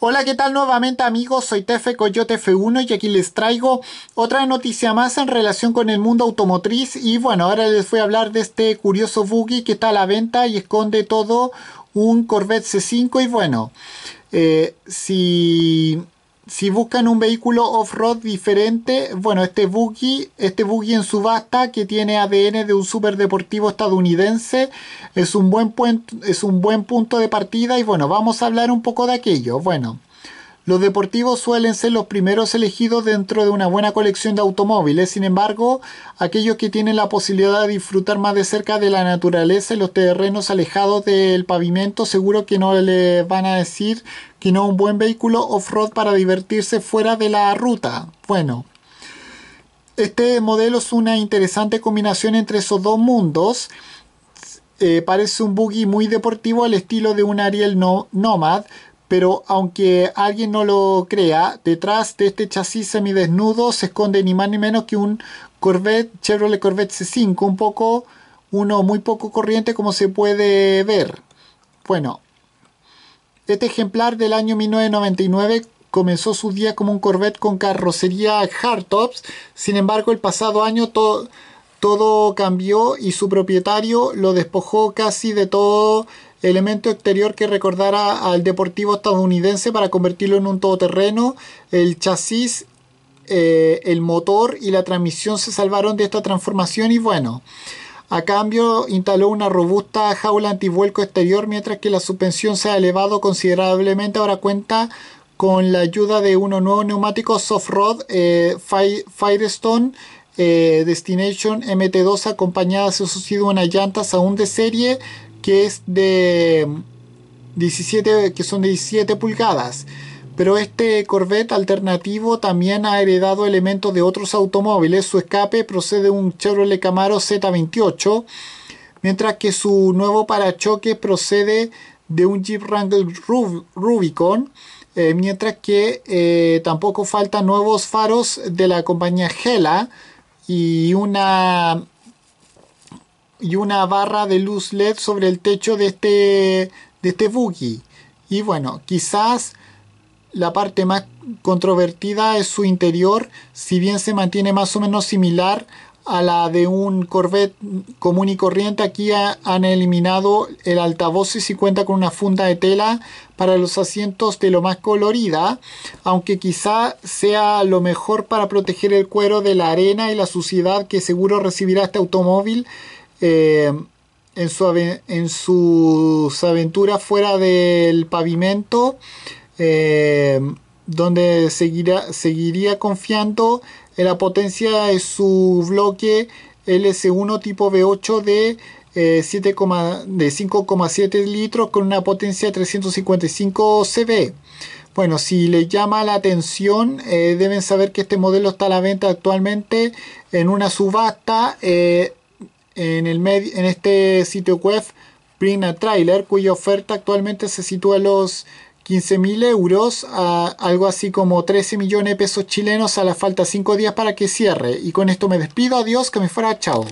Hola, ¿qué tal nuevamente amigos? Soy Tefe Coyote F1 y aquí les traigo otra noticia más en relación con el mundo automotriz y bueno, ahora les voy a hablar de este curioso buggy que está a la venta y esconde todo un Corvette C5 y bueno, eh, si si buscan un vehículo off-road diferente, bueno, este buggy, este buggy en subasta que tiene ADN de un superdeportivo estadounidense, es un buen, es un buen punto de partida y bueno, vamos a hablar un poco de aquello. Bueno, los deportivos suelen ser los primeros elegidos dentro de una buena colección de automóviles, sin embargo, aquellos que tienen la posibilidad de disfrutar más de cerca de la naturaleza y los terrenos alejados del pavimento, seguro que no le van a decir que no es un buen vehículo off-road para divertirse fuera de la ruta. Bueno, este modelo es una interesante combinación entre esos dos mundos. Eh, parece un buggy muy deportivo al estilo de un Ariel Nomad, pero aunque alguien no lo crea, detrás de este chasis semidesnudo se esconde ni más ni menos que un Corvette Chevrolet Corvette C5, un poco uno muy poco corriente como se puede ver. Bueno, este ejemplar del año 1999 comenzó su día como un Corvette con carrocería hardtops. Sin embargo, el pasado año todo cambió y su propietario lo despojó casi de todo elemento exterior que recordara al deportivo estadounidense para convertirlo en un todoterreno. El chasis, eh, el motor y la transmisión se salvaron de esta transformación y bueno. A cambio, instaló una robusta jaula antivuelco exterior, mientras que la suspensión se ha elevado considerablemente. Ahora cuenta con la ayuda de unos nuevos neumáticos soft rod eh, Firestone eh, Destination MT2 acompañadas, su sí, de llantas aún de serie que es de 17 mm, que son 17 pulgadas pero este Corvette alternativo también ha heredado elementos de otros automóviles. Su escape procede de un Chevrolet Camaro Z28, mientras que su nuevo parachoque procede de un Jeep Wrangler Rubicon, eh, mientras que eh, tampoco faltan nuevos faros de la compañía Gela y una y una barra de luz LED sobre el techo de este, de este buggy. Y bueno, quizás la parte más controvertida es su interior, si bien se mantiene más o menos similar a la de un Corvette común y corriente, aquí han eliminado el altavoz y si cuenta con una funda de tela para los asientos de lo más colorida, aunque quizá sea lo mejor para proteger el cuero de la arena y la suciedad que seguro recibirá este automóvil eh, en, su, en, sus aventuras fuera del pavimento, eh, donde seguirá, seguiría confiando en la potencia de su bloque LS1 tipo V8 de, 5,7 eh, litros con una potencia de 355 CV. Bueno, si les llama la atención, deben saber que este modelo está a la venta actualmente en una subasta en, en este sitio web Prina Trailer, cuya oferta actualmente se sitúa a los 15.000 euros, a algo así como 13 millones de pesos chilenos a la falta 5 días para que cierre. Y con esto me despido, adiós, que me fuera, chao.